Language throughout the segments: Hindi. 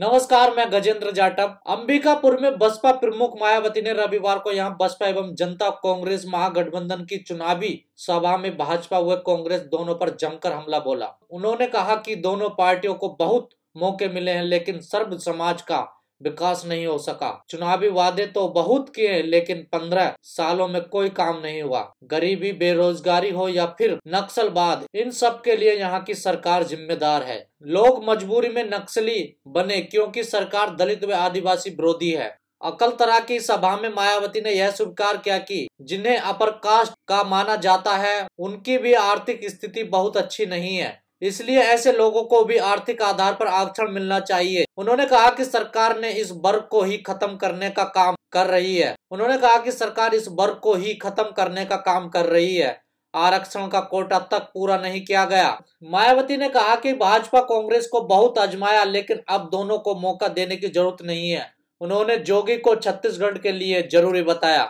नमस्कार मैं गजेंद्र जाटव अंबिकापुर में बसपा प्रमुख मायावती ने रविवार को यहां बसपा एवं जनता कांग्रेस महागठबंधन की चुनावी सभा में भाजपा व कांग्रेस दोनों पर जमकर हमला बोला उन्होंने कहा कि दोनों पार्टियों को बहुत मौके मिले हैं लेकिन सर्व समाज का विकास नहीं हो सका चुनावी वादे तो बहुत किए लेकिन पंद्रह सालों में कोई काम नहीं हुआ गरीबी बेरोजगारी हो या फिर नक्सलवाद इन सब के लिए यहाँ की सरकार जिम्मेदार है लोग मजबूरी में नक्सली बने क्योंकि सरकार दलित व आदिवासी विरोधी है अकल तरह की सभा में मायावती ने यह स्वीकार किया कि जिन्हें अपर कास्ट का माना जाता है उनकी भी आर्थिक स्थिति बहुत अच्छी नहीं है इसलिए ऐसे लोगों को भी आर्थिक आधार पर आरक्षण मिलना चाहिए उन्होंने कहा कि सरकार ने इस वर्ग को ही खत्म करने का काम कर रही है उन्होंने कहा कि सरकार इस वर्ग को ही खत्म करने का काम कर रही है आरक्षण का कोटा तक पूरा नहीं किया गया मायावती ने कहा कि भाजपा कांग्रेस को बहुत आजमाया लेकिन अब दोनों को मौका देने की जरूरत नहीं है उन्होंने जोगी को छत्तीसगढ़ के लिए जरूरी बताया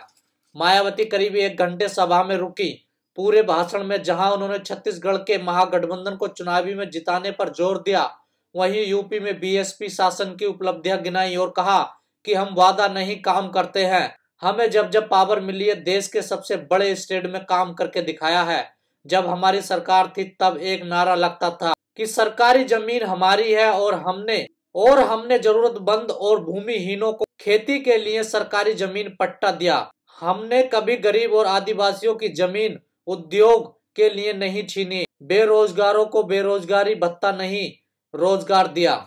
मायावती करीब एक घंटे सभा में रुकी पूरे भाषण में जहां उन्होंने छत्तीसगढ़ के महागठबंधन को चुनावी में जिताने पर जोर दिया वहीं यूपी में बीएसपी शासन की उपलब्धियां गिनाई और कहा कि हम वादा नहीं काम करते हैं हमें जब जब पावर मिली है देश के सबसे बड़े स्टेट में काम करके दिखाया है जब हमारी सरकार थी तब एक नारा लगता था कि सरकारी जमीन हमारी है और हमने और हमने जरूरतमंद और भूमिहीनों को खेती के लिए सरकारी जमीन पट्टा दिया हमने कभी गरीब और आदिवासियों की जमीन उद्योग के लिए नहीं छीनी बेरोजगारों को बेरोजगारी भत्ता नहीं रोजगार दिया